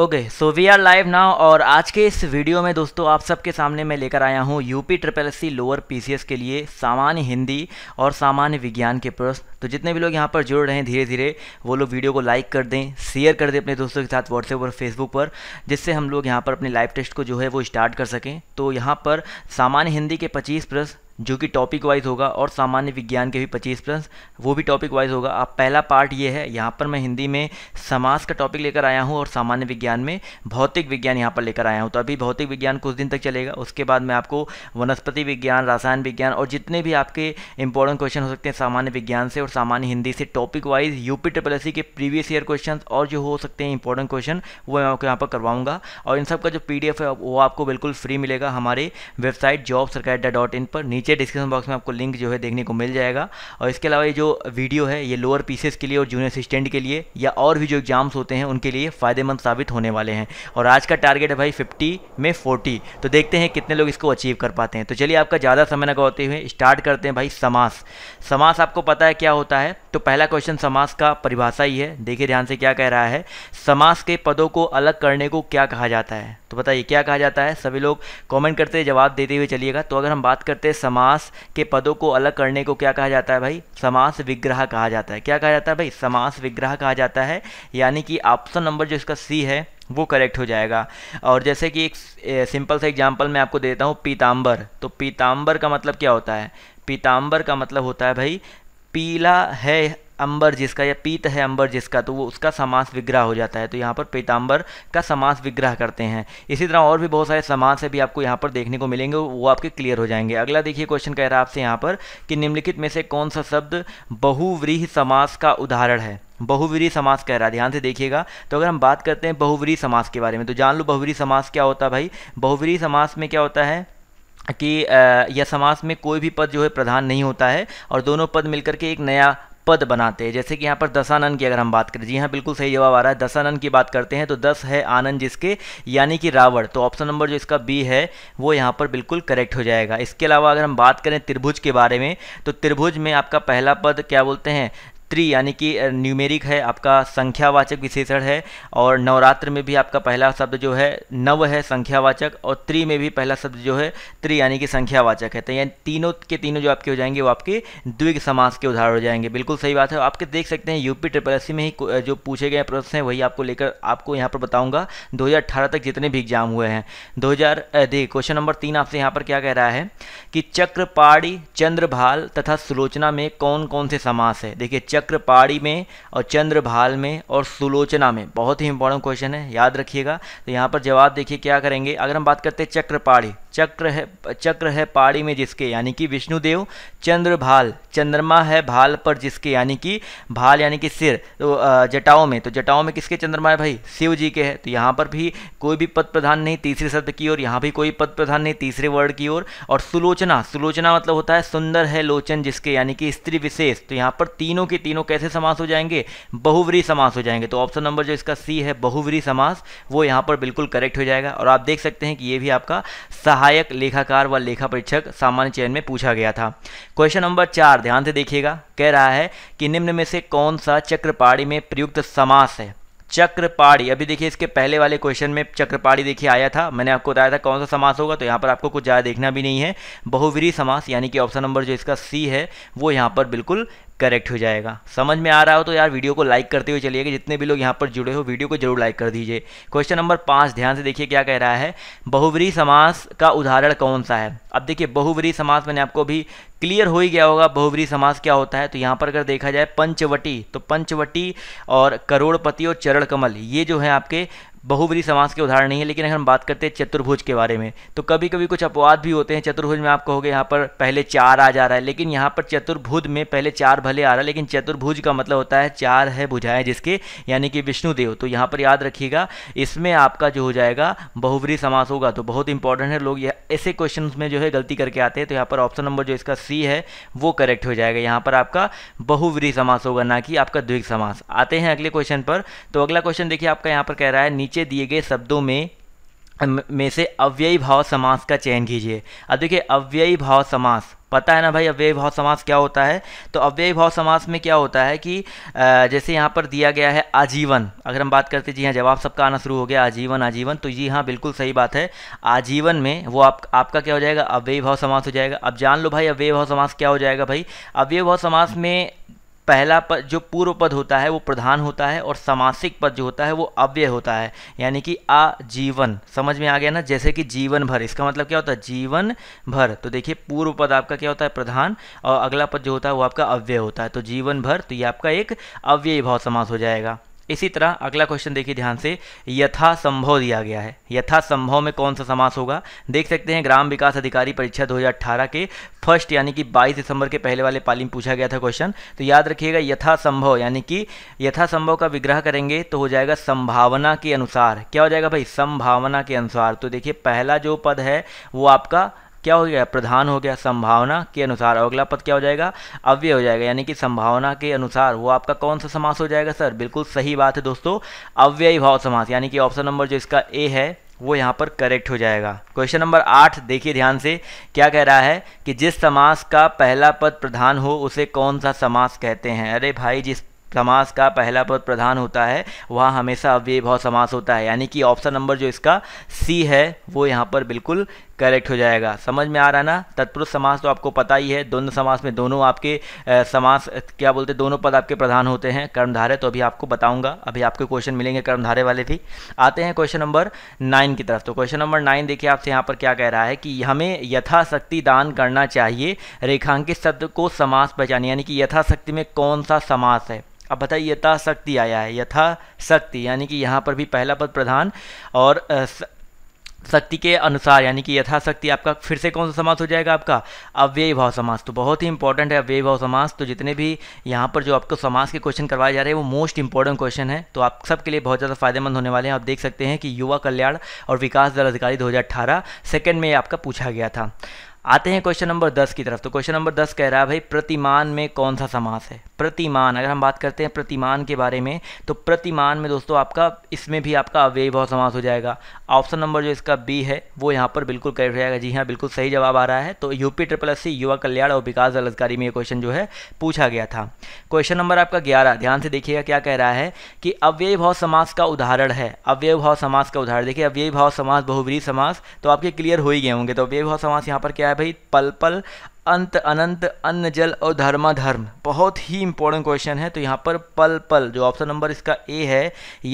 okay so we are live now और आज के इस वीडियो में दोस्तों आप सबके सामने मैं लेकर आया हूँ UP triple S C lower PCS के लिए सामान्य हिंदी और सामान्य विज्ञान के प्रश्न तो जितने भी लोग यहाँ पर जुड़ रहे हैं धीरे धीरे वो लोग वीडियो को लाइक कर दें शेयर कर दें अपने दोस्तों के साथ व्हाट्सएप और फेसबुक पर जिससे हम लोग यहाँ पर अपने लाइव टेस्ट को जो है वो स्टार्ट कर सकें तो यहाँ पर सामान्य हिंदी के पच्चीस प्रश्न जो कि टॉपिक वाइज होगा और सामान्य विज्ञान के भी 25 प्लस वो भी टॉपिक वाइज होगा आप पहला पार्ट ये है यहाँ पर मैं हिंदी में समास का टॉपिक लेकर आया हूँ और सामान्य विज्ञान में भौतिक विज्ञान यहाँ पर लेकर आया हूँ तो अभी भौतिक विज्ञान कुछ दिन तक चलेगा उसके बाद मैं आपको वनस्पति विज्ञान रासायन विज्ञान और जितने भी आपके इंपॉर्टेंट क्वेश्चन हो सकते हैं सामान्य विज्ञान से और सामान्य हिंदी से टॉपिक वाइज यूपी ट्रिपल के प्रीवियस ईयर क्वेश्चन और जो हो सकते हैं इंपॉर्टेंट क्वेश्चन वो मैं आपको यहाँ पर करवाऊंगा और इन सब का जो पी है वो आपको बिल्कुल फ्री मिलेगा हमारे वेबसाइट जॉब डॉट इन पर नीचे नीचे डिस्क्रिप्शन बॉक्स में आपको लिंक जो है देखने को मिल जाएगा और इसके अलावा ये जो वीडियो है ये लोअर पीसेस के लिए और जूनियर असिस्टेंट के लिए या और भी जो एग्जाम्स होते हैं उनके लिए फ़ायदेमंद साबित होने वाले हैं और आज का टारगेट है भाई फिफ्टी में फोर्टी तो देखते हैं कितने लोग इसको अचीव कर पाते हैं तो चलिए आपका ज़्यादा समय न गवाते हुए स्टार्ट करते हैं भाई समास समास आपको पता है क्या होता है तो पहला क्वेश्चन समास का परिभाषा ही है देखिए ध्यान से क्या कह रहा है समास के पदों को अलग करने को क्या कहा जाता है तो बताइए क्या कहा जाता है सभी लोग कमेंट करते जवाब देते हुए चलिएगा तो अगर हम बात करते हैं समास के पदों को अलग करने को क्या कहा जाता है भाई समास विग्रह कहा जाता है क्या कहा जाता है भाई समास विग्रह कहा जाता है यानी कि ऑप्शन नंबर जो इसका सी है वो करेक्ट हो जाएगा और जैसे कि एक सिंपल सा एग्जाम्पल मैं आपको देता हूँ पीताम्बर तो पीताम्बर का मतलब क्या होता है पीताम्बर का मतलब होता है भाई पीला है अंबर जिसका या पीत है अंबर जिसका तो वो उसका समास विग्रह हो जाता है तो यहाँ पर पीताम्बर का समास विग्रह करते हैं इसी तरह और भी बहुत सारे समास है भी आपको यहाँ पर देखने को मिलेंगे वो आपके क्लियर हो जाएंगे अगला देखिए क्वेश्चन कह रहा है आपसे यहाँ पर कि निम्नलिखित में से कौन सा शब्द बहुव्रीह समास का उदाहरण है बहुवीरी समास कह रहा है ध्यान से देखिएगा तो अगर हम बात करते हैं बहुवरी समास के बारे में तो जान लो बहुवरी समास क्या होता है भाई बहुवरी समास में क्या होता है कि यह समास में कोई भी पद जो है प्रधान नहीं होता है और दोनों पद मिलकर के एक नया पद बनाते हैं जैसे कि यहाँ पर दशानंद की अगर हम बात करें जी हाँ बिल्कुल सही जवाब आ रहा है दशानंद की बात करते हैं तो दस है आनंद जिसके यानी कि रावण तो ऑप्शन नंबर जो इसका बी है वो यहाँ पर बिल्कुल करेक्ट हो जाएगा इसके अलावा अगर हम बात करें त्रिभुज के बारे में तो त्रिभुज में आपका पहला पद क्या बोलते हैं त्री यानी कि न्यूमेरिक है आपका संख्यावाचक विशेषण है और नवरात्र में भी आपका पहला शब्द जो है नव है संख्यावाचक और त्री में भी पहला शब्द जो है त्रि यानी कि संख्यावाचक है तो यानी तीनों के तीनों जो आपके हो जाएंगे वो आपके द्विग समास के उदाहरण हो जाएंगे बिल्कुल सही बात है आपके देख सकते हैं यूपी ट्रिपल एस में ही जो पूछे गए प्रश्न हैं वही आपको लेकर आपको यहाँ पर बताऊँगा दो तक जितने भी एग्जाम हुए हैं दो हज़ार क्वेश्चन नंबर तीन आपसे यहाँ पर क्या कह रहा है कि चक्रपाड़ी चंद्रभाल तथा सुलोचना में कौन कौन से समास है देखिए चक्रपाड़ी में और चंद्रभाल में और सुलोचना में बहुत ही इंपॉर्टेंट क्वेश्चन है याद रखिएगा तो यहाँ पर जवाब देखिए क्या करेंगे अगर हम बात करते हैं चक्रपाड़ी चक्र है चक्र है पाड़ी में जिसके यानी कि विष्णुदेव चंद्र भाल चंद्रमा है भाल पर जिसके यानी कि भाल यानी कि सिर तो जटाओं में तो जटाओं में किसके चंद्रमा है भाई शिव जी के है तो यहाँ पर भी कोई भी पद प्रधान नहीं तीसरे शब्द की ओर यहाँ भी कोई पद प्रधान नहीं तीसरे वर्ड की ओर और सुलोचना सुलोचना मतलब होता है सुंदर है लोचन जिसके यानी कि स्त्री विशेष तो यहाँ पर तीनों के तीनों कैसे समास हो जाएंगे बहुवरी समास हो जाएंगे तो ऑप्शन नंबर जो इसका सी है बहुवरी समास वो यहाँ पर बिल्कुल करेक्ट हो जाएगा और आप देख सकते हैं कि ये भी आपका सहाय सहायक लेखाकार व लेखा परीक्षक सामान्य चयन में पूछा गया था क्वेश्चन नंबर चार ध्यान से देखिएगा कह रहा है कि निम्न में से कौन सा चक्रपाड़ी में प्रयुक्त समास है चक्रपाड़ी अभी देखिए इसके पहले वाले क्वेश्चन में चक्रपाड़ी देखिए आया था मैंने आपको बताया था कौन सा समास होगा तो यहाँ पर आपको कुछ ज़्यादा देखना भी नहीं है बहुवीरी समास यानी कि ऑप्शन नंबर जो इसका सी है वो यहाँ पर बिल्कुल करेक्ट हो जाएगा समझ में आ रहा हो तो यार वीडियो को लाइक करते हुए चलिएगा जितने भी लोग यहाँ पर जुड़े हो वीडियो को जरूर लाइक कर दीजिए क्वेश्चन नंबर पाँच ध्यान से देखिए क्या कह रहा है बहुवरी समास का उदाहरण कौन सा है अब देखिए बहुवरी समास मैंने आपको भी क्लियर हो ही गया होगा बहुवरी समास क्या होता है तो यहाँ पर अगर देखा जाए पंचवटी तो पंचवटी और करोड़पति और चरण कमल ये जो है आपके बहुबली समास के उदाहरण नहीं है लेकिन अगर हम बात करते हैं चतुर्भुज के बारे में तो कभी कभी कुछ अपवाद भी होते हैं चतुर्भुज में आप कहोगे यहाँ पर पहले चार आ जा रहा है लेकिन यहाँ पर चतुर्भुज में पहले चार भले आ रहा है लेकिन चतुर्भुज का मतलब होता है चार है भुजाएं जिसके यानी कि विष्णुदेव तो यहाँ पर याद रखिएगा इसमें आपका जो हो जाएगा बहुवरी समास होगा तो बहुत इंपॉर्टेंट है लोग ऐसे क्वेश्चन में जो है गलती करके आते हैं तो यहाँ पर ऑप्शन नंबर जो इसका सी है वो करेक्ट हो जाएगा यहाँ पर आपका बहुवरी समास होगा ना कि आपका द्विग समास आते हैं अगले क्वेश्चन पर तो अगला क्वेश्चन देखिए आपका यहाँ पर कह रहा है नीचे नीचे दिए गए शब्दों में में से अव्ययी भाव समास का चयन कीजिए अब देखिए अव्ययी भाव समास पता है ना भाई अव्यय भाव समास क्या होता है तो अव्यय भाव समास में क्या होता है कि जैसे यहाँ पर दिया गया है आजीवन अगर हम बात करते जी हाँ जवाब सबका आना शुरू हो गया आजीवन आजीवन तो जी हाँ बिल्कुल सही बात है आजीवन में वो आप आपका क्या हो जाएगा अव्यय भाव समास हो जाएगा अब जान लो भाई अव्यय भाव समास क्या हो जाएगा भाई अव्यय भाव समास में पहला पद जो पूर्व पद होता है वो प्रधान होता है और समासिक पद जो होता है वो अव्यय होता है यानी कि आजीवन समझ में आ गया ना जैसे कि जीवन भर इसका मतलब क्या होता है जीवन भर तो देखिए पूर्व पद आपका क्या होता है प्रधान और अगला पद जो होता है वो आपका अव्यय होता है तो जीवन भर तो ये आपका एक अव्यय भाव समास हो जाएगा इसी तरह अगला क्वेश्चन देखिए ध्यान से यथा संभव दिया गया है यथा संभव में कौन सा समास होगा देख सकते हैं ग्राम विकास अधिकारी परीक्षा 2018 के फर्स्ट यानी कि 22 दिसंबर के पहले वाले पाली में पूछा गया था क्वेश्चन तो याद रखिएगा यथा संभव यानी कि यथा संभव का विग्रह करेंगे तो हो जाएगा संभावना के अनुसार क्या हो जाएगा भाई संभावना के अनुसार तो देखिए पहला जो पद है वो आपका क्या हो गया प्रधान हो गया संभावना के अनुसार अगला पद क्या हो जाएगा अव्यय हो जाएगा यानी कि संभावना के अनुसार वो आपका कौन सा समास हो जाएगा सर बिल्कुल सही बात है दोस्तों अव्ययी भाव समास यानी कि ऑप्शन नंबर जो इसका ए है वो यहाँ पर करेक्ट हो जाएगा क्वेश्चन नंबर आठ देखिए ध्यान से क्या कह रहा है कि जिस समास का पहला पद प्रधान हो उसे कौन सा समास कहते हैं अरे भाई जिस समास का पहला पद प्रधान होता है वहाँ हमेशा अव्यय भाव समास होता है यानी कि ऑप्शन नंबर जो इसका सी है वो यहाँ पर बिल्कुल करेक्ट हो जाएगा समझ में आ रहा ना तत्पुरुष समास तो आपको पता ही है द्वंद्व समास में दोनों आपके समास क्या बोलते हैं दोनों पद आपके प्रधान होते हैं कर्मधारे तो अभी आपको बताऊंगा अभी आपको क्वेश्चन मिलेंगे कर्मधारे वाले भी आते हैं क्वेश्चन नंबर नाइन की तरफ तो क्वेश्चन नंबर नाइन देखिए आपसे यहाँ पर क्या कह रहा है कि हमें यथाशक्ति दान करना चाहिए रेखांकित शब्द को समास बचाने यानी कि यथाशक्ति में कौन सा समास है अब बताइए यथाशक्ति आया है यथाशक्ति यानी कि यहाँ पर भी पहला पद प्रधान और शक्ति के अनुसार यानी कि यथाशक्ति आपका फिर से कौन सा समास हो जाएगा आपका अव्यय भाव समास तो बहुत ही इंपॉर्टेंट है अव्यय भाव समास तो जितने भी यहाँ पर जो आपको समास के क्वेश्चन करवाए जा रहे हैं वो मोस्ट इंपॉर्टेंट क्वेश्चन है तो आप सबके लिए बहुत ज़्यादा फायदेमंद होने वाले हैं आप देख सकते हैं कि युवा कल्याण और विकास दल अधिकारी दो हज़ार में आपका पूछा गया था आते हैं क्वेश्चन नंबर दस की तरफ तो क्वेश्चन नंबर दस कह रहा है भाई प्रतिमान में कौन सा समास है प्रतिमान अगर हम बात करते हैं प्रतिमान के बारे में तो प्रतिमान में दोस्तों आपका इसमें भी आपका अव्यय भाव समास हो जाएगा ऑप्शन नंबर जो इसका बी है वो यहाँ पर बिल्कुल करेक्ट हो जाएगा जी हाँ बिल्कुल सही जवाब आ रहा है तो यूपी ट्रिपल एस युवा कल्याण और विकास दलतकारी में ये क्वेश्चन जो है पूछा गया था क्वेश्चन नंबर आपका ग्यारह ध्यान से देखिएगा क्या कह रहा है कि अव्यय भाव समास का उदाहरण है अव्यय भाव समास का उदाहरण देखिए अव्यय भाव समास बहुवरी समास तो आपके क्लियर हो ही गए होंगे तो अव्यय भाव समास यहाँ पर क्या है भाई पल पल अंत अनंत अन्न जल और धर्मा धर्म बहुत ही इंपॉर्टेंट क्वेश्चन है तो यहाँ पर पल पल जो ऑप्शन नंबर इसका ए है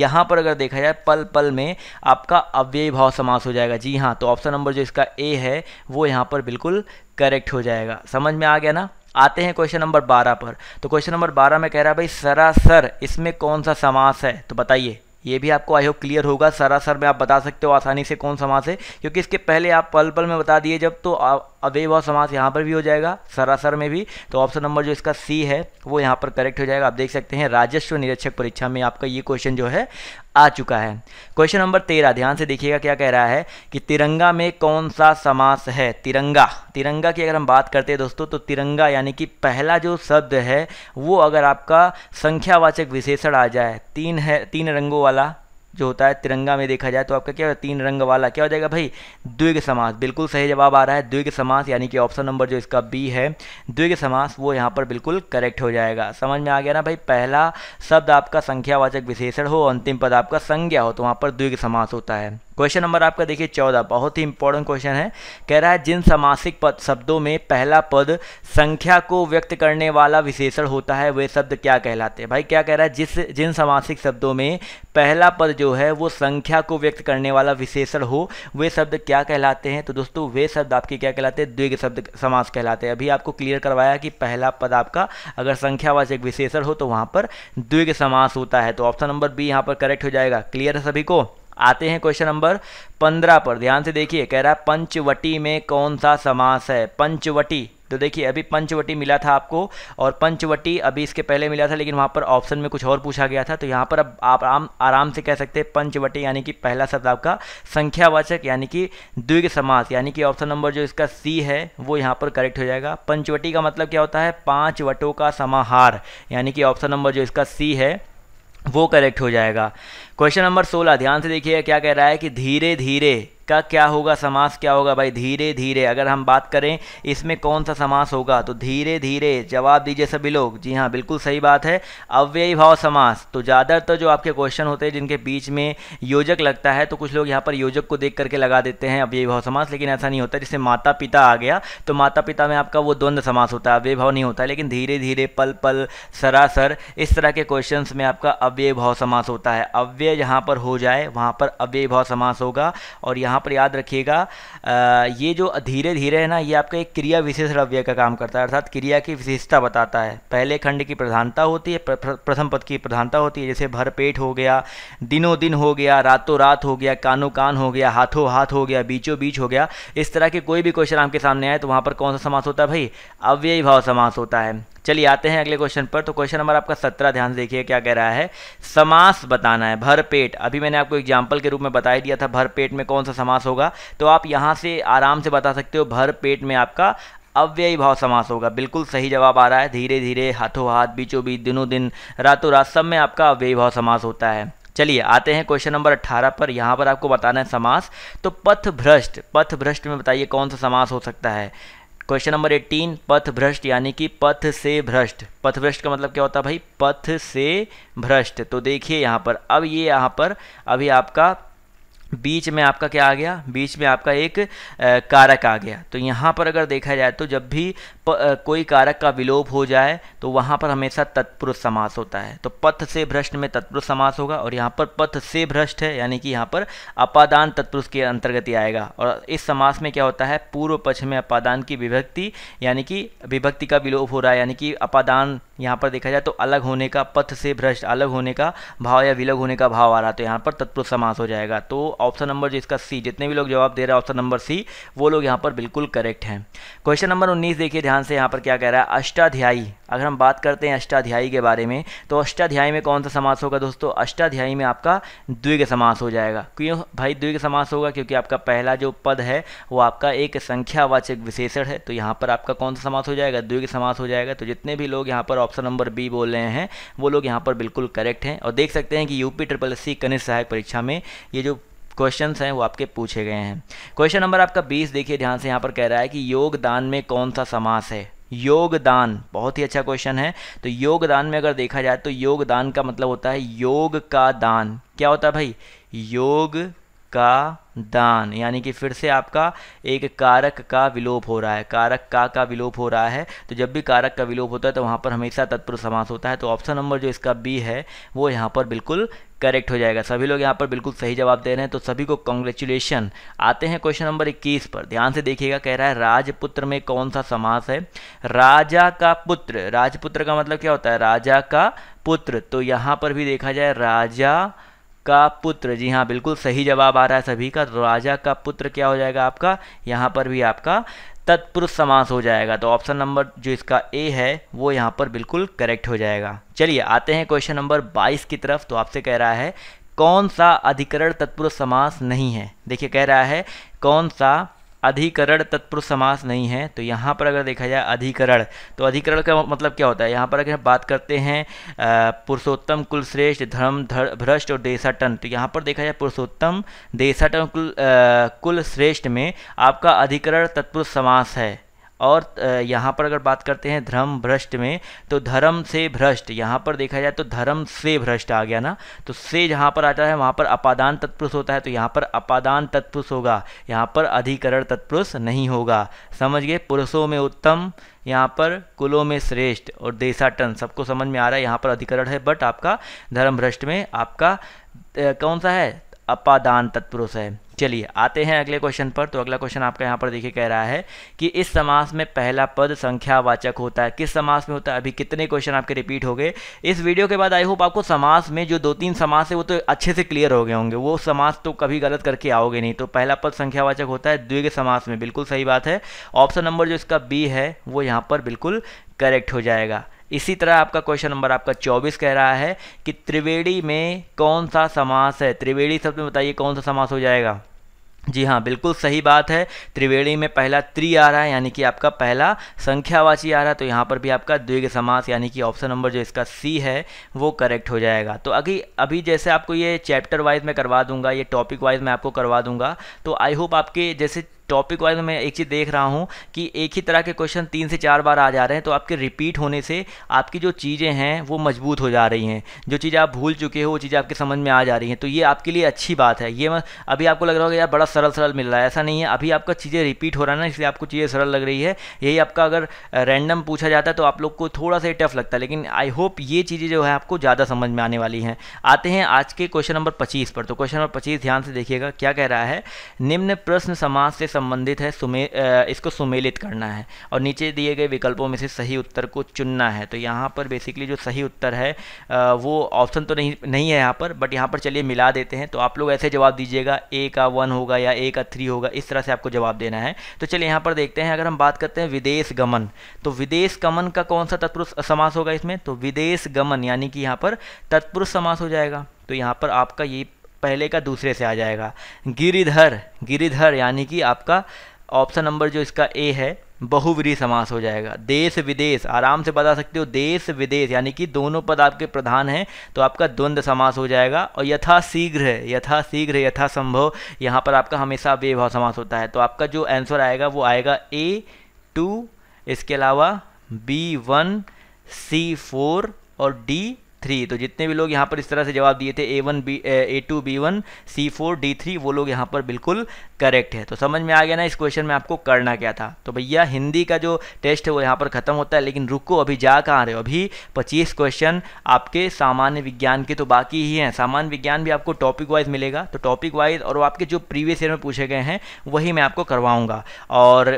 यहाँ पर अगर देखा जाए पल पल में आपका अव्यय भाव समास हो जाएगा जी हाँ तो ऑप्शन नंबर जो इसका ए है वो यहाँ पर बिल्कुल करेक्ट हो जाएगा समझ में आ गया ना आते हैं क्वेश्चन नंबर बारह पर तो क्वेश्चन नंबर बारह में कह रहा है भाई सरासर इसमें कौन सा समास है तो बताइए ये भी आपको आई होप क्लियर होगा सरासर में आप बता सकते हो आसानी से कौन समास है क्योंकि इसके पहले आप पल पल में बता दिए जब तो अवय भाव समास यहाँ पर भी हो जाएगा सरासर में भी तो ऑप्शन नंबर जो इसका सी है वो यहाँ पर करेक्ट हो जाएगा आप देख सकते हैं राजस्व निरीक्षक परीक्षा में आपका ये क्वेश्चन जो है आ चुका है क्वेश्चन नंबर तेरह ध्यान से देखिएगा क्या कह रहा है कि तिरंगा में कौन सा समास है तिरंगा तिरंगा की अगर हम बात करते हैं दोस्तों तो तिरंगा यानी कि पहला जो शब्द है वो अगर आपका संख्यावाचक विशेषण आ जाए तीन है तीन रंगों वाला जो होता है तिरंगा में देखा जाए तो आपका क्या होता है तीन रंग वाला क्या हो जाएगा भाई द्विग समास बिल्कुल सही जवाब आ रहा है द्विग समास यानी कि ऑप्शन नंबर जो इसका बी है द्विग समास वो यहाँ पर बिल्कुल करेक्ट हो जाएगा समझ में आ गया ना भाई पहला शब्द आपका संख्यावाचक विशेषण हो अंतिम पद आपका संज्ञा हो तो वहाँ पर द्विग समास होता है क्वेश्चन नंबर आपका देखिए चौदह बहुत ही इंपॉर्टेंट क्वेश्चन है कह रहा है जिन समासिक पद शब्दों में पहला पद संख्या को व्यक्त करने वाला विशेषण होता है वे शब्द क्या कहलाते हैं भाई क्या कह रहा है जिस जिन समासिक शब्दों में पहला पद जो है वो संख्या को व्यक्त करने वाला विशेषण हो वे शब्द क्या कहलाते हैं तो दोस्तों वे शब्द आपके क्या कहलाते हैं द्विग शब्द समास कहलाते हैं अभी आपको क्लियर करवाया कि पहला पद आपका अगर संख्यावाचक विशेषण हो तो वहाँ पर द्विग समास होता है तो ऑप्शन नंबर बी यहाँ पर करेक्ट हो जाएगा क्लियर है सभी को आते हैं क्वेश्चन नंबर पंद्रह पर ध्यान से देखिए कह रहा है पंचवटी में कौन सा समास है पंचवटी तो देखिए अभी पंचवटी मिला था आपको और पंचवटी अभी इसके पहले मिला था लेकिन वहाँ पर ऑप्शन में कुछ और पूछा गया था तो यहाँ पर अब आप आराम आराम से कह सकते हैं पंचवटी यानी कि पहला शब्द आपका संख्यावाचक यानी कि द्विग समास यानी कि ऑप्शन नंबर जो इसका सी है वो यहाँ पर करेक्ट हो जाएगा पंचवटी का मतलब क्या होता है पांच वटों का समाहार यानी कि ऑप्शन नंबर जो इसका सी है वो करेक्ट हो जाएगा क्वेश्चन नंबर सोलह ध्यान से देखिए क्या कह रहा है कि धीरे धीरे का क्या होगा समास क्या होगा भाई धीरे धीरे अगर हम बात करें इसमें कौन सा समास होगा तो धीरे धीरे जवाब दीजिए सभी लोग जी हाँ बिल्कुल सही बात है अव्ययी भाव समास तो ज़्यादातर जो आपके क्वेश्चन होते हैं जिनके बीच में योजक लगता है तो कुछ लोग यहाँ पर योजक को देख करके लगा देते हैं अव्ययी भाव समास लेकिन ऐसा नहीं होता जैसे माता पिता आ गया तो माता पिता में आपका वो द्वंद्व समास होता है अव्यय भाव नहीं होता लेकिन धीरे धीरे पल पल सरासर इस तरह के क्वेश्चन में आपका अव्यय भाव समास होता है अव्यय अव्यय जहाँ पर हो जाए वहाँ पर अव्यय भाव समास होगा और यहाँ पर याद रखिएगा ये जो धीरे धीरे है ना ये आपका एक क्रिया विशेष अव्यय का काम करता है अर्थात क्रिया की विशेषता बताता है पहले खंड की प्रधानता होती है प्रथम पद की प्रधानता होती है जैसे भर पेट हो गया दिनों दिन हो गया रातों रात हो गया कानों कान हो गया हाथों हाथ हो गया बीचों बीच हो गया इस तरह के कोई भी क्वेश्चन आपके सामने आए तो वहाँ पर कौन सा समास होता है भाई अव्यय भाव समास होता है चलिए आते हैं अगले क्वेश्चन पर तो क्वेश्चन नंबर आपका सत्रह ध्यान से देखिए क्या कह रहा है समास बताना है भरपेट अभी मैंने आपको एग्जाम्पल के रूप में बता दिया था भरपेट में कौन सा समास होगा तो आप यहाँ से आराम से बता सकते हो भरपेट में आपका अव्ययी भाव समास होगा बिल्कुल सही जवाब आ रहा है धीरे धीरे हाथों हाथ बीचों बीच दिनों दिन रातों रात सब में आपका अव्ययी भाव समास होता है चलिए आते हैं क्वेश्चन नंबर 18 पर यहाँ पर आपको बताना है समास तो पथ भ्रष्ट पथ भ्रष्ट में बताइए कौन सा समास हो सकता है क्वेश्चन नंबर एट्टीन पथ भ्रष्ट यानी कि पथ से भ्रष्ट पथ भ्रष्ट का मतलब क्या होता है भाई पथ से भ्रष्ट तो देखिए यहाँ पर अब ये यहाँ पर अभी आपका बीच में आपका क्या आ गया बीच में आपका एक कारक आ गया तो यहाँ पर अगर देखा जाए तो जब भी प, आ, कोई कारक का विलोप हो जाए तो वहाँ पर हमेशा तत्पुरुष समास होता है तो पथ से भ्रष्ट में तत्पुरुष समास होगा और यहाँ पर पथ से भ्रष्ट है यानी कि यहाँ पर अपादान तत्पुरुष के अंतर्गत ही आएगा और इस समास में क्या होता है पूर्व पक्ष में अपादान की विभक्ति यानी कि विभक्ति का विलोप हो रहा है यानी कि अपादान यहाँ पर देखा जाए तो अलग होने का पथ से भ्रष्ट अलग होने का भाव या विलग होने का भाव आ रहा है तो यहाँ पर तत्पुरुष समास हो जाएगा तो ऑप्शन नंबर जो इसका सी जितने भी लोग जवाब दे रहे हैं ऑप्शन नंबर सी वो लोग यहाँ पर बिल्कुल करेक्ट हैं क्वेश्चन नंबर उन्नीस देखिए ध्यान से यहाँ पर क्या कह रहा है अष्टाध्यायी अगर हम बात करते हैं अष्टाध्यायी के बारे में तो अष्टाध्यायी में कौन सा समास होगा दोस्तों अष्टाध्यायी में आपका द्विग समास हो जाएगा क्यों भाई द्विग समास होगा क्योंकि आपका पहला जो पद है वो आपका एक संख्यावाचक विशेषण है तो यहाँ पर आपका कौन सा समास हो जाएगा द्विग समास हो जाएगा तो जितने भी लोग यहाँ पर ऑप्शन नंबर बी बोल रहे हैं वो लोग यहाँ पर बिल्कुल करेक्ट हैं और देख सकते हैं कि यूपी ट्रिपल एस सी कनिष्ठ सहायक परीक्षा में ये जो क्वेश्चन हैं वो आपके पूछे गए हैं क्वेश्चन नंबर आपका बीस देखिए ध्यान से यहाँ पर कह रहा है कि योगदान में कौन सा समास है योगदान बहुत ही अच्छा क्वेश्चन है तो योगदान में अगर देखा जाए तो योगदान का मतलब होता है योग का दान क्या होता है भाई योग का दान यानी कि फिर से आपका एक कारक का विलोप हो रहा है कारक का का विलोप हो रहा है तो जब भी कारक का विलोप होता है तो वहां पर हमेशा तत्पुरुष समास होता है तो ऑप्शन नंबर जो इसका बी है वो यहाँ पर बिल्कुल करेक्ट हो जाएगा सभी लोग यहाँ पर बिल्कुल सही जवाब दे रहे हैं तो सभी को कॉन्ग्रेचुलेशन आते हैं क्वेश्चन नंबर इक्कीस पर ध्यान से देखिएगा कह रहा है राजपुत्र में कौन सा समास है राजा का पुत्र राजपुत्र का मतलब क्या होता है राजा का पुत्र तो यहाँ पर भी देखा जाए राजा का पुत्र जी हाँ बिल्कुल सही जवाब आ रहा है सभी का राजा का पुत्र क्या हो जाएगा आपका यहाँ पर भी आपका तत्पुरुष समास हो जाएगा तो ऑप्शन नंबर जो इसका ए है वो यहाँ पर बिल्कुल करेक्ट हो जाएगा चलिए आते हैं क्वेश्चन नंबर 22 की तरफ तो आपसे कह रहा है कौन सा अधिकरण तत्पुरुष समास नहीं है देखिए कह रहा है कौन सा अधिकरण तत्पुरुष समास नहीं है तो यहाँ पर अगर देखा जाए अधिकरण तो अधिकरण का मतलब क्या होता है यहाँ पर अगर बात करते हैं पुरुषोत्तम कुलश्रेष्ठ धर्म भ्रष्ट और देशाटन तो यहाँ पर देखा जाए पुरुषोत्तम देशाटन कुल कुलश्रेष्ठ में आपका अधिकरण तत्पुरुष समास है और यहाँ पर अगर बात करते हैं धर्म भ्रष्ट में तो धर्म से भ्रष्ट यहाँ पर देखा जाए तो धर्म से भ्रष्ट आ गया ना तो से जहाँ पर आता है वहाँ पर अपादान तत्पुरुष होता है तो यहाँ पर अपादान तत्पुरुष होगा यहाँ पर अधिकरण तत्पुरुष नहीं होगा समझ गए पुरुषों में उत्तम यहाँ पर कुलों में श्रेष्ठ और देशाटन सबको समझ में आ रहा है यहाँ पर अधिकरण है बट आपका धर्म भ्रष्ट में आपका कौन सा है अपादान तत्पुरुष है चलिए आते हैं अगले क्वेश्चन पर तो अगला क्वेश्चन आपका यहाँ पर देखिए कह रहा है कि इस समास में पहला पद संख्यावाचक होता है किस समास में होता है अभी कितने क्वेश्चन आपके रिपीट हो गए इस वीडियो के बाद आई होप आपको समास में जो दो तीन समास है वो तो अच्छे से क्लियर हो गए होंगे वो समास तो कभी गलत करके आओगे नहीं तो पहला पद संख्यावाचक होता है द्विग समास में बिल्कुल सही बात है ऑप्शन नंबर जो इसका बी है वो यहाँ पर बिल्कुल करेक्ट हो जाएगा इसी तरह आपका क्वेश्चन नंबर आपका चौबीस कह रहा है कि त्रिवेणी में कौन सा समास है त्रिवेणी शब्द में बताइए कौन सा समास हो जाएगा जी हाँ बिल्कुल सही बात है त्रिवेणी में पहला त्रि आ रहा है यानी कि आपका पहला संख्यावाची आ रहा है तो यहाँ पर भी आपका द्विग समास यानी कि ऑप्शन नंबर जो इसका सी है वो करेक्ट हो जाएगा तो अभी अभी जैसे आपको ये चैप्टर वाइज मैं करवा दूंगा ये टॉपिक वाइज मैं आपको करवा दूंगा तो आई होप आपके जैसे टॉपिक वाइज मैं एक चीज़ देख रहा हूँ कि एक ही तरह के क्वेश्चन तीन से चार बार आ जा रहे हैं तो आपके रिपीट होने से आपकी जो चीज़ें हैं वो मजबूत हो जा रही हैं जो चीज़ें आप भूल चुके हो वो चीज़ें आपके समझ में आ जा रही हैं तो ये आपके लिए अच्छी बात है ये अभी आपको लग रहा होगा यार बड़ा सरल सरल मिल रहा है ऐसा नहीं है अभी आपका चीज़ें रिपीट हो रहा है ना इसलिए आपको चीज़ें सरल लग रही है यही आपका अगर रैंडम पूछा जाता है तो आप लोग को थोड़ा सा टफ लगता है लेकिन आई होप ये चीज़ें जो है आपको ज़्यादा समझ में आने वाली हैं आते हैं आज के क्वेश्चन नंबर पच्चीस पर तो क्वेश्चन नंबर पच्चीस ध्यान से देखिएगा क्या कह रहा है निम्न प्रश्न समाज से संबंधित है सुमे इसको सुमेलित करना है और नीचे दिए गए विकल्पों में से सही उत्तर को चुनना है तो यहाँ पर बेसिकली जो सही उत्तर है वो ऑप्शन तो नहीं नहीं है यहाँ पर बट यहाँ पर चलिए मिला देते हैं तो आप लोग ऐसे जवाब दीजिएगा ए का वन होगा या ए का थ्री होगा इस तरह से आपको जवाब देना है तो चलिए यहाँ पर देखते हैं अगर हम बात करते हैं विदेश गमन तो विदेश गमन का कौन सा तत्पुरुष समास होगा इसमें तो विदेश गमन यानी कि यहाँ पर तत्पुरुष समास हो जाएगा तो यहाँ पर आपका ये पहले का दूसरे से आ जाएगा गिरिधर गिरिधर यानी कि आपका ऑप्शन नंबर जो इसका ए है बहुवरी समास हो जाएगा देश विदेश आराम से बता सकते हो देश विदेश यानी कि दोनों पद आपके प्रधान हैं तो आपका द्वंद्व समास हो जाएगा और यथाशीघ्र यथाशीघ्र संभव यहाँ पर आपका हमेशा भाव समास होता है तो आपका जो आंसर आएगा वो आएगा ए टू इसके अलावा बी वन सी फोर और डी थ्री तो जितने भी लोग यहाँ पर इस तरह से जवाब दिए थे A one B A two B one C four D three वो लोग यहाँ पर बिल्कुल करेक्ट है तो समझ में आ गया ना इस क्वेश्चन में आपको करना क्या था तो भैया हिंदी का जो टेस्ट है वो यहाँ पर ख़त्म होता है लेकिन रुको अभी जा कहाँ रहे हो अभी पच्चीस क्वेश्चन आपके सामान्य विज्ञान के तो बाकी ही हैं सामान्य विज्ञान भी आपको टॉपिक वाइज मिलेगा तो टॉपिक वाइज और आपके जो प्रीवियस ईयर में पूछे गए हैं वही मैं आपको करवाऊँगा और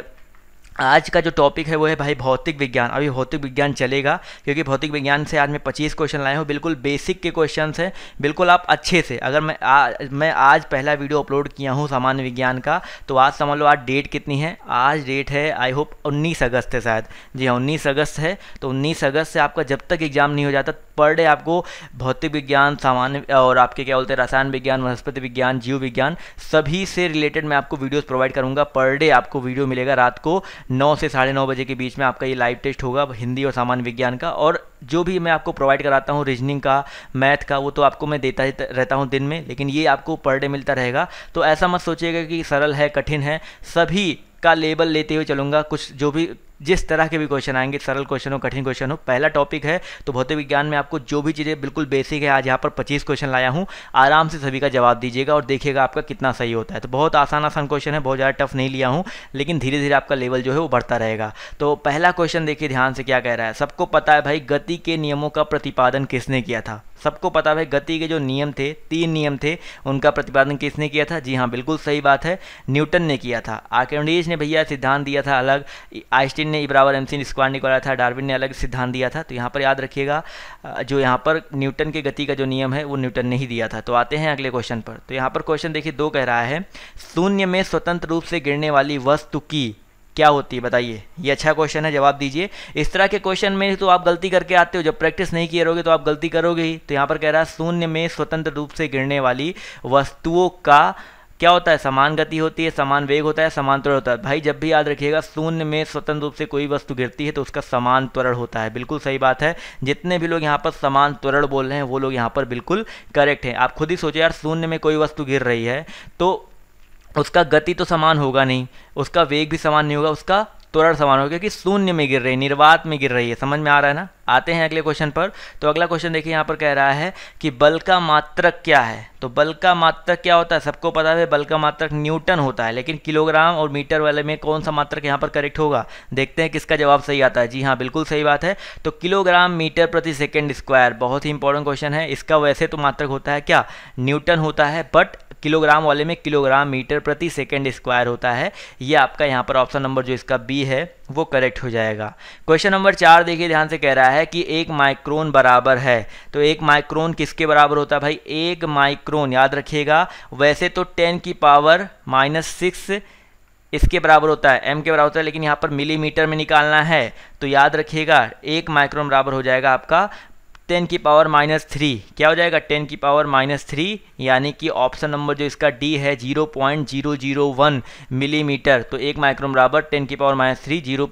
आज का जो टॉपिक है वो है भाई भौतिक विज्ञान अभी भौतिक विज्ञान चलेगा क्योंकि भौतिक विज्ञान से आज मैं 25 क्वेश्चन लाए हूँ बिल्कुल बेसिक के क्वेश्चन हैं बिल्कुल आप अच्छे से अगर मैं आ, मैं आज पहला वीडियो अपलोड किया हूँ सामान्य विज्ञान का तो आज समझ लो आज डेट कितनी है आज डेट है आई होप उन्नीस अगस्त है शायद जी हाँ उन्नीस अगस्त है तो उन्नीस अगस्त से आपका जब तक एग्जाम नहीं हो जाता पर डे आपको भौतिक विज्ञान सामान्य और आपके क्या बोलते हैं रसायन विज्ञान वनस्पति विज्ञान जीव विज्ञान सभी से रिलेटेड मैं आपको वीडियोस प्रोवाइड करूंगा पर डे आपको वीडियो मिलेगा रात को नौ से साढ़े नौ बजे के बीच में आपका ये लाइव टेस्ट होगा हिंदी और सामान्य विज्ञान का और जो भी मैं आपको प्रोवाइड कराता हूँ रीजनिंग का मैथ का वो तो आपको मैं देता ही रहता हूँ दिन में लेकिन ये आपको पर डे मिलता रहेगा तो ऐसा मत सोचिएगा कि सरल है कठिन है सभी का लेबल लेते हुए चलूंगा कुछ जो भी जिस तरह के भी क्वेश्चन आएंगे सरल क्वेश्चन हो कठिन क्वेश्चन हो पहला टॉपिक है तो भौतिक विज्ञान में आपको जो भी चीज़ें बिल्कुल बेसिक है आज यहाँ पर 25 क्वेश्चन लाया हूँ आराम से सभी का जवाब दीजिएगा और देखिएगा आपका कितना सही होता है तो बहुत आसान आसान क्वेश्चन है बहुत ज़्यादा टफ नहीं लिया हूँ लेकिन धीरे धीरे आपका लेवल जो है वो बढ़ता रहेगा तो पहला क्वेश्चन देखिए ध्यान से क्या कह रहा है सबको पता है भाई गति के नियमों का प्रतिपादन किसने किया था सबको पता है गति के जो नियम थे तीन नियम थे उनका प्रतिपादन किसने किया था जी हाँ बिल्कुल सही बात है न्यूटन ने किया था आर्कनडीज ने भैया सिद्धांत दिया था अलग आइस्टीन ने बराबर एम सी स्क्वायर निकाला था डार्विन ने अलग सिद्धांत दिया था तो यहाँ पर याद रखिएगा जो यहाँ पर न्यूटन के गति का जो नियम है वो न्यूटन ने ही दिया था तो आते हैं अगले क्वेश्चन पर तो यहाँ पर क्वेश्चन देखिए दो कह रहा है शून्य में स्वतंत्र रूप से गिरने वाली वस्तु की क्या होती है बताइए ये अच्छा क्वेश्चन है जवाब दीजिए इस तरह के क्वेश्चन में तो आप गलती करके आते हो जब प्रैक्टिस नहीं किए रहोगे तो आप गलती करोगे ही तो यहाँ पर कह रहा है शून्य में स्वतंत्र रूप से गिरने वाली वस्तुओं का क्या होता है समान गति होती है समान वेग होता है समान त्वरण होता है भाई जब भी याद रखिएगा शून्य में स्वतंत्र रूप से कोई वस्तु गिरती है तो उसका समान त्वरण होता है बिल्कुल सही बात है जितने भी लोग यहाँ पर समान त्वरण बोल रहे हैं वो लोग यहाँ पर बिल्कुल करेक्ट हैं आप खुद ही सोचो यार शून्य में कोई वस्तु गिर रही है तो उसका गति तो समान होगा नहीं उसका वेग भी समान नहीं होगा उसका त्वरण समान होगा क्योंकि शून्य में गिर रही है निर्वात में गिर रही है समझ में आ रहा है ना आते हैं अगले क्वेश्चन पर तो अगला क्वेश्चन देखिए यहाँ पर कह रहा है कि बल का मात्रक क्या है तो बल का मात्रक क्या होता है सबको पता है बल का मात्रक न्यूटन होता है लेकिन किलोग्राम और मीटर वाले में कौन सा मात्रक यहाँ पर करेक्ट होगा देखते हैं किसका जवाब सही आता है जी हाँ बिल्कुल सही बात है तो किलोग्राम मीटर प्रति सेकेंड स्क्वायर बहुत ही इंपॉर्टेंट क्वेश्चन है इसका वैसे तो मात्रक होता है क्या न्यूटन होता है बट किलोग्राम वाले में किलोग्राम मीटर प्रति सेकेंड स्क्वायर होता है ये आपका यहाँ पर ऑप्शन नंबर जो इसका बी है वो करेक्ट हो जाएगा क्वेश्चन नंबर चार देखिए ध्यान से कह रहा है कि एक माइक्रोन बराबर है तो एक माइक्रोन किसके बराबर होता है भाई एक माइक्रोन याद रखिएगा वैसे तो टेन की पावर माइनस सिक्स इसके बराबर होता है एम के बराबर होता है लेकिन यहाँ पर मिलीमीटर में निकालना है तो याद रखिएगा एक माइक्रोन बराबर हो जाएगा आपका टेन की पावर माइनस थ्री क्या हो जाएगा टेन की पावर माइनस थ्री यानी कि ऑप्शन नंबर जो इसका डी है zero point zero zero one millimetre तो एक माइक्रोन बराबर टेन की power minus three zero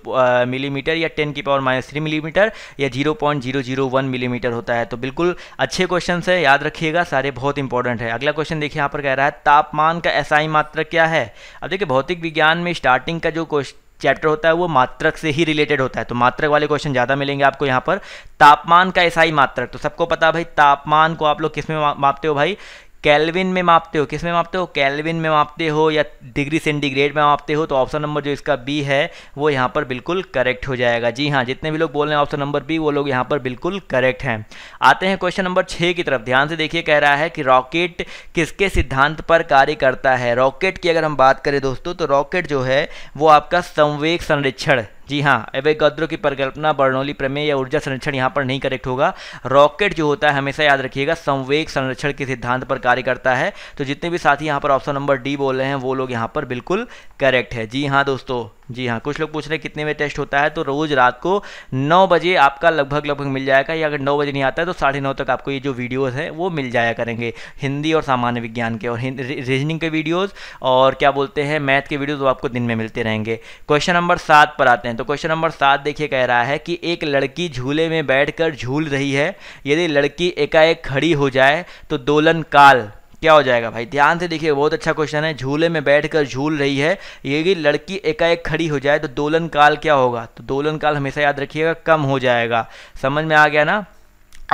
millimetre या टेन की पावर माइनस थ्री मिलीमीटर या zero point zero zero one millimetre होता है तो बिल्कुल अच्छे क्वेश्चन है याद रखिएगा सारे बहुत इंपॉर्टेंट है अगला क्वेश्चन देखिए यहाँ पर कह रहा है तापमान का एसआई मात्रक क्या है अब देखिए भौतिक विज्ञान में स्टार्टिंग का जो क्वेश्चन चैप्टर होता है वो मात्रक से ही रिलेटेड होता है तो मात्रक वाले क्वेश्चन ज़्यादा मिलेंगे आपको यहाँ पर तापमान का ऐसा ही मात्रक तो सबको पता भाई तापमान को आप लोग किस में मापते हो भाई कैलविन में मापते हो किस में मापते हो कैलविन में मापते हो या डिग्री सेंटीग्रेड में मापते हो तो ऑप्शन नंबर जो इसका बी है वो यहाँ पर बिल्कुल करेक्ट हो जाएगा जी हाँ जितने भी लोग बोल रहे हैं ऑप्शन नंबर बी वो लोग यहाँ पर बिल्कुल करेक्ट हैं आते हैं क्वेश्चन नंबर छः की तरफ ध्यान से देखिए कह रहा है कि रॉकेट किसके सिद्धांत पर कार्य करता है रॉकेट की अगर हम बात करें दोस्तों तो रॉकेट जो है वो आपका संवेक संरक्षण जी हाँ एवेगद्रो की परिकल्पना बर्नौली प्रमेय या ऊर्जा संरक्षण यहाँ पर नहीं करेक्ट होगा रॉकेट जो होता है हमेशा याद रखिएगा संवेग संरक्षण के सिद्धांत पर कार्य करता है तो जितने भी साथी यहाँ पर ऑप्शन नंबर डी बोल रहे हैं वो लोग यहाँ पर बिल्कुल करेक्ट है जी हाँ दोस्तों जी हाँ कुछ लोग पूछ रहे हैं कितने में टेस्ट होता है तो रोज़ रात को नौ बजे आपका लगभग लगभग मिल जाएगा या अगर नौ बजे नहीं आता है तो साढ़े नौ तक आपको ये जो वीडियोस हैं वो मिल जाया करेंगे हिंदी और सामान्य विज्ञान के और रीजनिंग के वीडियोस और क्या बोलते हैं मैथ के वीडियोज़ वो आपको दिन में मिलते रहेंगे क्वेश्चन नंबर सात पर आते हैं तो क्वेश्चन नंबर सात देखिए कह रहा है कि एक लड़की झूले में बैठ झूल रही है यदि लड़की एकाएक खड़ी हो जाए तो दोलन काल क्या हो जाएगा भाई ध्यान से देखिए बहुत अच्छा क्वेश्चन है झूले में बैठकर झूल रही है ये कि लड़की एकाएक खड़ी हो जाए तो दोलन काल क्या होगा तो दोलन काल हमेशा याद रखिएगा कम हो जाएगा समझ में आ गया ना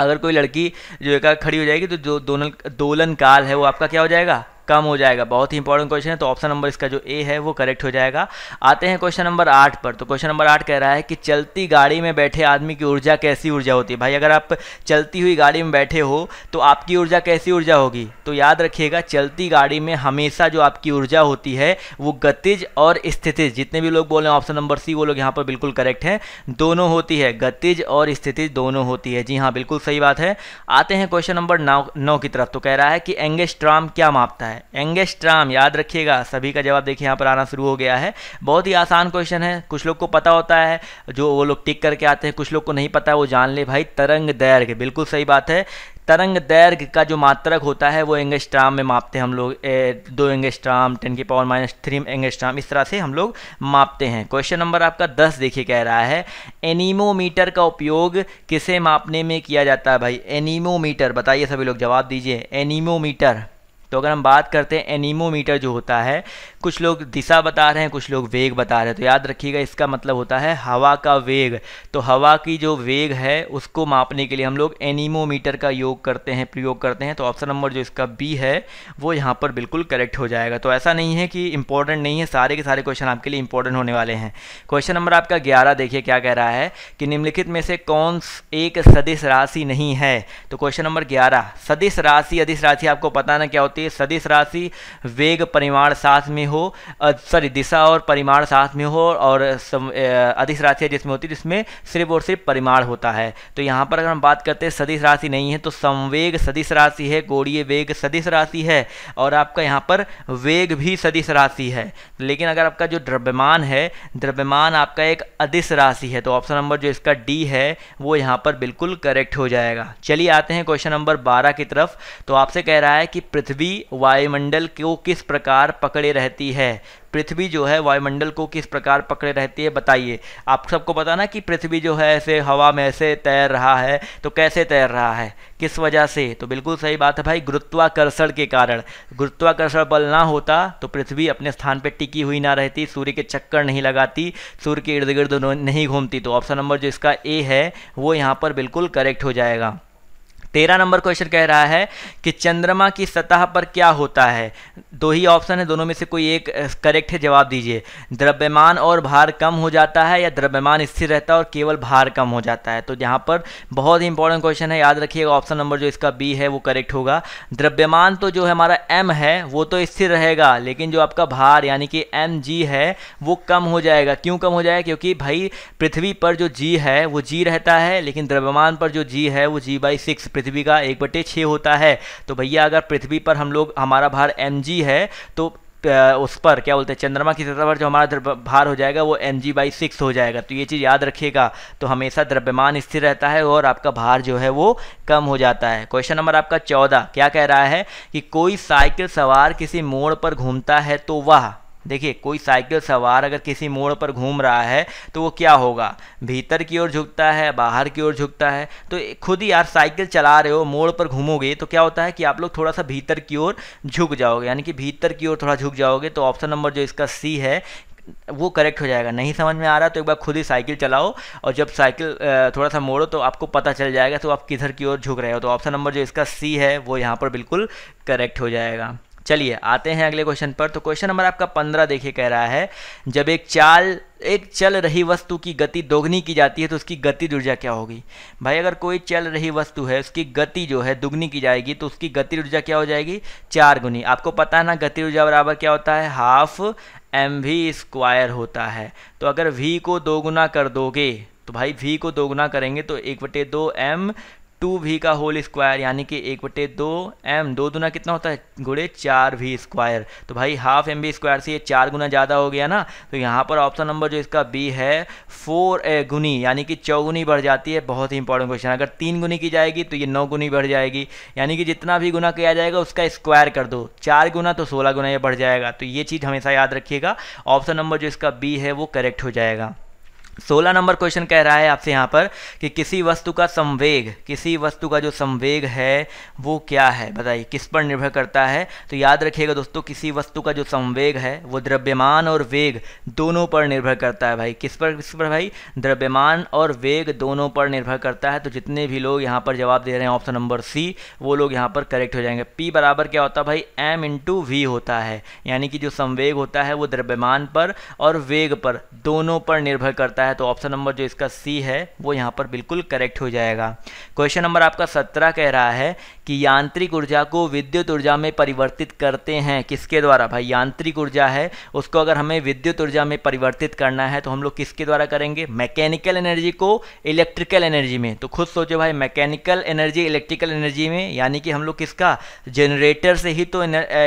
अगर कोई लड़की जो एकाएक खड़ी हो जाएगी तो जो दोलन दोलन काल है वो आपका क्या हो जाएगा कम हो जाएगा बहुत ही इंपॉर्टेंट क्वेश्चन है तो ऑप्शन नंबर इसका जो ए है वो करेक्ट हो जाएगा आते हैं क्वेश्चन नंबर आठ पर तो क्वेश्चन नंबर आठ कह रहा है कि चलती गाड़ी में बैठे आदमी की ऊर्जा कैसी ऊर्जा होती है भाई अगर आप चलती हुई गाड़ी में बैठे हो तो आपकी ऊर्जा कैसी ऊर्जा होगी तो याद रखिएगा चलती गाड़ी में हमेशा जो आपकी ऊर्जा होती है वो गतिज और स्थितिज जितने भी लोग हैं ऑप्शन नंबर सी वो लोग यहाँ पर बिल्कुल करेक्ट हैं दोनों होती है गतिज और स्थितिज दोनों होती है जी हाँ बिल्कुल सही बात है आते हैं क्वेश्चन नंबर नौ नौ की तरफ तो कह रहा है कि एंगेस्ट्राम क्या मापता है है एंगेस्ट्राम याद रखिएगा सभी का जवाब देखिए यहाँ पर आना शुरू हो गया है बहुत ही आसान क्वेश्चन है कुछ लोग को पता होता है जो वो लोग टिक करके आते हैं कुछ लोग को नहीं पता है वो जान ले भाई तरंग दैर्घ्य बिल्कुल सही बात है तरंग दैर्घ्य का जो मात्रक होता है वो एंगेस्ट्राम में मापते हैं हम लोग ए, दो एंगेस्ट्राम टेन की पावर माइनस थ्री एंगेस्ट्राम इस तरह से हम लोग मापते हैं क्वेश्चन नंबर आपका दस देखिए कह रहा है एनीमोमीटर का उपयोग किसे मापने में किया जाता है भाई एनीमोमीटर बताइए सभी लोग जवाब दीजिए एनीमोमीटर तो अगर हम बात करते हैं एनीमोमीटर जो होता है कुछ लोग दिशा बता रहे हैं कुछ लोग वेग बता रहे हैं तो याद रखिएगा इसका मतलब होता है हवा का वेग तो हवा की जो वेग है उसको मापने के लिए हम लोग एनीमोमीटर का योग करते हैं प्रयोग करते हैं तो ऑप्शन नंबर जो इसका बी है वो यहाँ पर बिल्कुल करेक्ट हो जाएगा तो ऐसा नहीं है कि इंपॉर्टेंट नहीं है सारे के सारे क्वेश्चन आपके लिए इंपॉर्टेंट होने वाले हैं क्वेश्चन नंबर आपका ग्यारह देखिए क्या कह रहा है कि निम्नलिखित में से कौन एक सदिश राशि नहीं है तो क्वेश्चन नंबर ग्यारह सदिश राशि अधिस राशि आपको पता ना क्या होती है सदिश राशि वेग परिमाण साथ में हो सॉरी दिशा और परिमाण साथ में हो और अधिस राशि जिसमें होती है जिसमें सिर्फ और सिर्फ परिमाण होता है तो यहाँ पर अगर हम बात करते हैं सदिश राशि नहीं है तो संवेग सदिश राशि है गोड़ीय वेग सदिश राशि है और आपका यहाँ पर वेग भी सदिश राशि है लेकिन अगर आपका जो द्रव्यमान है द्रव्यमान आपका एक अधिस राशि है तो ऑप्शन नंबर जो इसका डी है वो यहाँ पर बिल्कुल करेक्ट हो जाएगा चलिए आते हैं क्वेश्चन नंबर बारह की तरफ तो आपसे कह रहा है कि पृथ्वी वायुमंडल को किस प्रकार पकड़े रहती रहती है पृथ्वी जो है वायुमंडल को किस प्रकार पकड़े रहती है बताइए आप सबको पता ना कि पृथ्वी जो है ऐसे हवा में ऐसे तैर रहा है तो कैसे तैर रहा है किस वजह से तो बिल्कुल सही बात है भाई गुरुत्वाकर्षण के कारण गुरुत्वाकर्षण बल ना होता तो पृथ्वी अपने स्थान पर टिकी हुई ना रहती सूर्य के चक्कर नहीं लगाती सूर्य के इर्द गिर्द नहीं घूमती तो ऑप्शन नंबर जो इसका ए है वो यहाँ पर बिल्कुल करेक्ट हो जाएगा तेरह नंबर क्वेश्चन कह रहा है कि चंद्रमा की सतह पर क्या होता है दो ही ऑप्शन है दोनों में से कोई एक करेक्ट है जवाब दीजिए द्रव्यमान और भार कम हो जाता है या द्रव्यमान स्थिर रहता है और केवल भार कम हो जाता है तो यहाँ पर बहुत ही इंपॉर्टेंट क्वेश्चन है याद रखिएगा ऑप्शन नंबर जो इसका बी है वो करेक्ट होगा द्रव्यमान तो जो हमारा एम है वो तो स्थिर रहेगा लेकिन जो आपका भार यानी कि एम जी है वो कम हो जाएगा क्यों कम हो जाएगा क्योंकि भाई पृथ्वी पर जो जी है वो जी रहता है लेकिन द्रव्यमान पर जो जी है वो जी बाई सिक्स पृथ्वी का एक बटे छः होता है तो भैया अगर पृथ्वी पर हम लोग हमारा भार एम है तो उस पर क्या बोलते हैं चंद्रमा की सतह पर जो हमारा भार हो जाएगा वो एम जी बाई सिक्स हो जाएगा तो ये चीज़ याद रखिएगा तो हमेशा द्रव्यमान स्थिर रहता है और आपका भार जो है वो कम हो जाता है क्वेश्चन नंबर आपका चौदह क्या कह रहा है कि कोई साइकिल सवार किसी मोड़ पर घूमता है तो वह देखिए कोई साइकिल सवार अगर किसी मोड़ पर घूम रहा है तो वो क्या होगा भीतर की ओर झुकता है बाहर की ओर झुकता है तो खुद ही यार साइकिल चला रहे हो मोड़ पर घूमोगे तो क्या होता है कि आप लोग थोड़ा सा भीतर की ओर झुक जाओगे यानी कि भीतर की ओर थोड़ा झुक जाओगे तो ऑप्शन नंबर जो इसका सी है वो करेक्ट हो जाएगा नहीं समझ में आ रहा तो एक बार खुद ही साइकिल चलाओ और जब साइकिल थोड़ा सा मोड़ो तो आपको पता चल जाएगा तो आप किधर की ओर झुक रहे हो तो ऑप्शन नंबर जो इसका सी है वो यहाँ पर बिल्कुल करेक्ट हो जाएगा चलिए आते हैं अगले क्वेश्चन पर तो क्वेश्चन नंबर आपका पंद्रह देखिए कह रहा है जब एक चाल एक चल रही वस्तु की गति दोगुनी की जाती है तो उसकी गति ऊर्जा क्या होगी भाई अगर कोई चल रही वस्तु है उसकी गति जो है दुगनी की जाएगी तो उसकी गति ऊर्जा क्या हो जाएगी चार गुनी आपको पता है ना गति ऊर्जा बराबर क्या होता है हाफ एम वी स्क्वायर होता है तो अगर वी को दोगुना कर दोगे तो भाई वी को दोगुना करेंगे तो एक बटे दो एम टू वी का होल स्क्वायर यानी कि एक बटे दो एम दो दुना कितना होता है गुड़े चार वी स्क्वायर तो भाई हाफ एम बी स्क्वायर से ये चार गुना ज़्यादा हो गया ना तो यहाँ पर ऑप्शन नंबर जो इसका बी है फोर ए गुनी यानी कि चौगुनी बढ़ जाती है बहुत ही इंपॉर्टेंट क्वेश्चन अगर तीन गुनी की जाएगी तो ये नौ गुनी बढ़ जाएगी यानी कि जितना भी गुना किया जाएगा उसका स्क्वायर कर दो चार गुना तो सोलह गुना ये बढ़ जाएगा तो ये चीज़ हमेशा याद रखिएगा ऑप्शन नंबर जो इसका बी है वो करेक्ट हो जाएगा सोलह नंबर क्वेश्चन कह रहा है आपसे यहाँ पर कि किसी वस्तु का संवेग किसी वस्तु का जो संवेग है वो क्या है बताइए किस पर निर्भर करता है तो याद रखिएगा दोस्तों किसी वस्तु का जो संवेग है वो द्रव्यमान और वेग दोनों पर निर्भर करता है भाई किस पर किस पर भाई द्रव्यमान और वेग दोनों पर निर्भर करता है तो जितने भी लोग यहाँ पर जवाब दे रहे हैं ऑप्शन नंबर सी वो लोग यहाँ पर करेक्ट हो जाएंगे पी बराबर क्या होता है भाई एम इंटू वी होता है यानी कि जो संवेग होता है वो द्रव्यमान पर और वेग पर दोनों पर निर्भर करता है जाता है तो ऑप्शन नंबर जो इसका सी है वो यहाँ पर बिल्कुल करेक्ट हो जाएगा क्वेश्चन नंबर आपका सत्रह कह रहा है कि यांत्रिक ऊर्जा को विद्युत ऊर्जा में परिवर्तित करते हैं किसके द्वारा भाई यांत्रिक ऊर्जा है उसको अगर हमें विद्युत ऊर्जा में परिवर्तित करना है तो हम लोग किसके द्वारा करेंगे मैकेनिकल एनर्जी को इलेक्ट्रिकल एनर्जी में तो खुद सोचो भाई मैकेनिकल एनर्जी इलेक्ट्रिकल एनर्जी में यानी कि हम लोग किसका जनरेटर से ही तो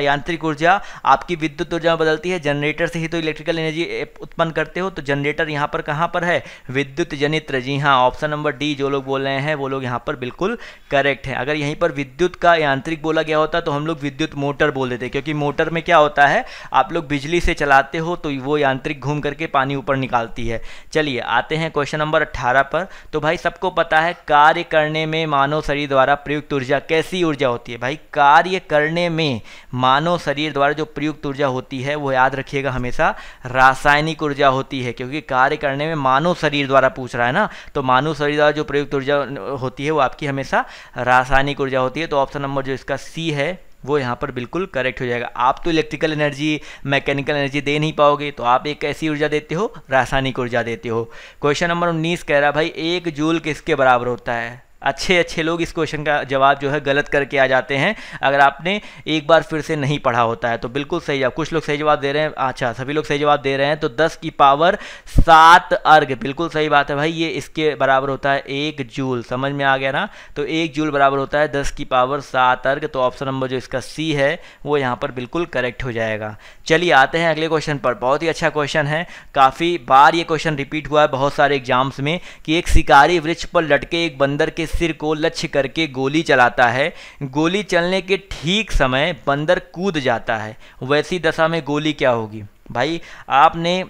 यांत्रिक ऊर्जा आपकी विद्युत ऊर्जा में बदलती है जनरेटर से ही तो इलेक्ट्रिकल एनर्जी उत्पन्न करते हो तो जनरेटर यहाँ पर कहाँ कहाँ पर है विद्युत जनित्र जी हाँ ऑप्शन नंबर डी जो लोग बोल रहे हैं वो लोग यहाँ पर बिल्कुल करेक्ट है अगर यहीं पर विद्युत का यांत्रिक बोला गया होता तो हम लोग विद्युत मोटर बोल देते क्योंकि मोटर में क्या होता है आप लोग बिजली से चलाते हो तो वो यांत्रिक घूम करके पानी ऊपर निकालती है चलिए आते हैं क्वेश्चन नंबर अट्ठारह पर तो भाई सबको पता है कार्य करने में मानव शरीर द्वारा प्रयुक्त ऊर्जा कैसी ऊर्जा होती है भाई कार्य करने में मानव शरीर द्वारा जो प्रयुक्त ऊर्जा होती है वो याद रखिएगा हमेशा रासायनिक ऊर्जा होती है क्योंकि कार्य करने में में मानव शरीर द्वारा पूछ रहा है ना तो मानव शरीर द्वारा जो प्रयुक्त ऊर्जा होती है वो आपकी हमेशा रासायनिक ऊर्जा होती है तो ऑप्शन नंबर जो इसका सी है वो यहाँ पर बिल्कुल करेक्ट हो जाएगा आप तो इलेक्ट्रिकल एनर्जी मैकेनिकल एनर्जी दे नहीं पाओगे तो आप एक ऐसी ऊर्जा देते हो रासायनिक ऊर्जा देते हो क्वेश्चन नंबर उन्नीस कह रहा भाई एक जूल किसके बराबर होता है अच्छे अच्छे लोग इस क्वेश्चन का जवाब जो है गलत करके आ जाते हैं अगर आपने एक बार फिर से नहीं पढ़ा होता है तो बिल्कुल सही जवाब कुछ लोग सही जवाब दे रहे हैं अच्छा सभी लोग सही जवाब दे रहे हैं तो दस की पावर सात अर्घ बिल्कुल सही बात है भाई ये इसके बराबर होता है एक जूल समझ में आ गया ना तो एक जूल बराबर होता है दस की पावर सात अर्घ तो ऑप्शन नंबर जो इसका सी है वो यहाँ पर बिल्कुल करेक्ट हो जाएगा चलिए आते हैं अगले क्वेश्चन पर बहुत ही अच्छा क्वेश्चन है काफ़ी बार ये क्वेश्चन रिपीट हुआ है बहुत सारे एग्जाम्स में कि एक शिकारी वृक्ष पर लटके एक बंदर के सिर को लक्ष्य करके गोली चलाता है गोली चलने के ठीक समय बंदर कूद जाता है वैसी दशा में गोली क्या होगी भाई आपने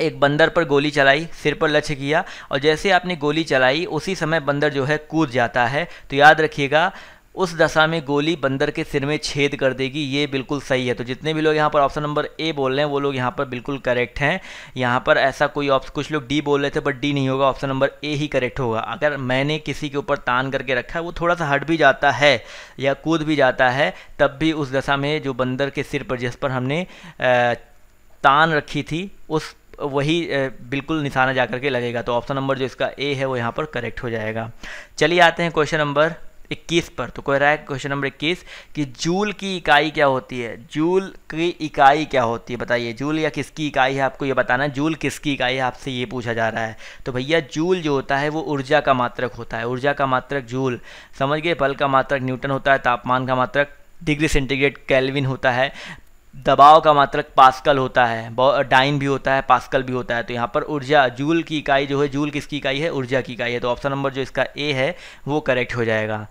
एक बंदर पर गोली चलाई सिर पर लक्ष्य किया और जैसे आपने गोली चलाई उसी समय बंदर जो है कूद जाता है तो याद रखिएगा उस दशा में गोली बंदर के सिर में छेद कर देगी ये बिल्कुल सही है तो जितने भी लोग यहाँ पर ऑप्शन नंबर ए बोल रहे हैं वो लोग यहाँ पर बिल्कुल करेक्ट हैं यहाँ पर ऐसा कोई ऑप्शन कुछ लोग डी बोल रहे थे बट डी नहीं होगा ऑप्शन नंबर ए ही करेक्ट होगा अगर मैंने किसी के ऊपर तान करके रखा है वो थोड़ा सा हट भी जाता है या कूद भी जाता है तब भी उस दशा में जो बंदर के सिर पर जिस पर हमने तान रखी थी उस वही बिल्कुल निशाना जा करके लगेगा तो ऑप्शन नंबर जो इसका ए है वो यहाँ पर करेक्ट हो जाएगा चलिए आते हैं क्वेश्चन नंबर इक्कीस पर तो कह रहा है क्वेश्चन नंबर इक्कीस कि जूल की इकाई क्या होती है जूल की इकाई क्या होती है बताइए जूल या किसकी इकाई है आपको ये बताना जूल किसकी इकाई है आपसे ये पूछा जा रहा है तो भैया जूल जो होता है वो ऊर्जा का मात्रक होता है ऊर्जा का मात्रक जूल समझ गए बल का मात्रक न्यूटन होता है तापमान का मात्रक डिग्री सेंटीग्रेड कैलविन होता है दबाव का मात्रक पास्कल होता है डाइन भी होता है पास्कल भी होता है तो यहाँ पर ऊर्जा जूल की इकाई जो है जूल किसकी इकाई है ऊर्जा की इकाई है तो ऑप्शन नंबर जो इसका ए है वो करेक्ट हो जाएगा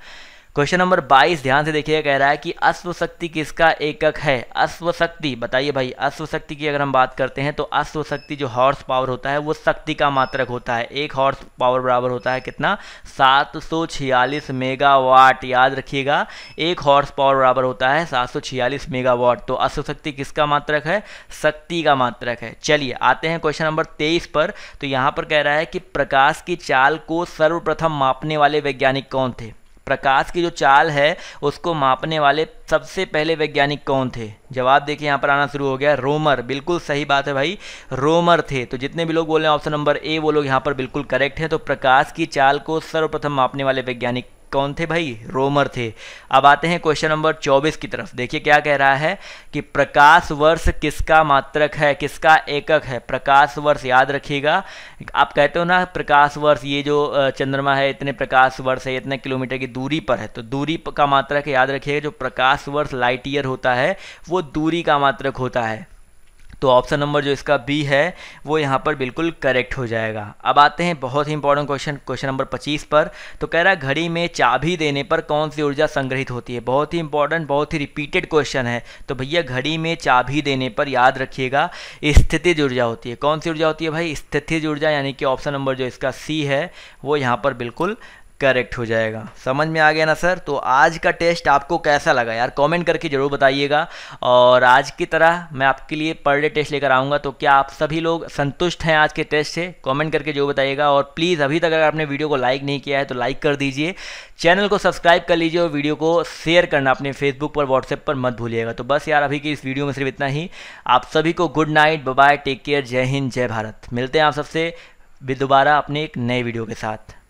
क्वेश्चन नंबर 22 ध्यान से देखिए कह रहा है कि अश्व शक्ति किसका एकक है अश्व शक्ति बताइए भाई अश्व शक्ति की अगर हम बात करते हैं तो अश्व शक्ति जो हॉर्स पावर होता है वो शक्ति का मात्रक होता है एक हॉर्स पावर बराबर होता है कितना 746 मेगावाट याद रखिएगा एक हॉर्स पावर बराबर होता है 746 मेगावाट तो अश्व शक्ति किसका मात्रक है शक्ति का मात्रक है चलिए आते हैं क्वेश्चन नंबर तेईस पर तो यहाँ पर कह रहा है कि प्रकाश की चाल को सर्वप्रथम मापने वाले वैज्ञानिक कौन थे प्रकाश की जो चाल है उसको मापने वाले सबसे पहले वैज्ञानिक कौन थे जवाब देखिए यहाँ पर आना शुरू हो गया रोमर बिल्कुल सही बात है भाई रोमर थे तो जितने भी लोग बोल रहे हैं ऑप्शन नंबर ए वो लोग यहाँ पर बिल्कुल करेक्ट है तो प्रकाश की चाल को सर्वप्रथम मापने वाले वैज्ञानिक कौन थे भाई रोमर थे अब आते हैं क्वेश्चन नंबर 24 की तरफ देखिए क्या कह रहा है कि प्रकाश वर्ष किसका मात्रक है किसका एकक है प्रकाश वर्ष याद रखिएगा आप कहते हो ना प्रकाश वर्ष ये जो चंद्रमा है इतने प्रकाश वर्ष है इतने किलोमीटर की दूरी पर है तो दूरी का मात्रक याद रखिएगा जो प्रकाश वर्ष लाइट ईयर होता है वो दूरी का मात्रक होता है तो ऑप्शन नंबर जो इसका बी है वो यहाँ पर बिल्कुल करेक्ट हो जाएगा अब आते हैं बहुत ही इंपॉर्टेंट क्वेश्चन क्वेश्चन नंबर 25 पर तो कह रहा है घड़ी में चाबी देने पर कौन सी ऊर्जा संग्रहित होती है बहुत ही इंपॉर्टेंट बहुत ही रिपीटेड क्वेश्चन है तो भैया घड़ी में चाबी देने पर याद रखिएगा स्थितिज ऊर्जा होती है कौन सी ऊर्जा होती है भाई स्थितिज ऊर्जा यानी कि ऑप्शन नंबर जो इसका सी है वो यहाँ पर बिल्कुल करेक्ट हो जाएगा समझ में आ गया ना सर तो आज का टेस्ट आपको कैसा लगा यार कमेंट करके ज़रूर बताइएगा और आज की तरह मैं आपके लिए पर डे टेस्ट लेकर आऊँगा तो क्या आप सभी लोग संतुष्ट हैं आज के टेस्ट से कमेंट करके जरूर बताइएगा और प्लीज़ अभी तक अगर आपने वीडियो को लाइक नहीं किया है तो लाइक कर दीजिए चैनल को सब्सक्राइब कर लीजिए और वीडियो को शेयर करना अपने फेसबुक पर व्हाट्सएप पर मत भूलिएगा तो बस यार अभी की इस वीडियो में सिर्फ इतना ही आप सभी को good night bye take care जय हिंद जय भारत मिलते हैं आप सबसे भी दोबारा अपने एक नए वीडियो के साथ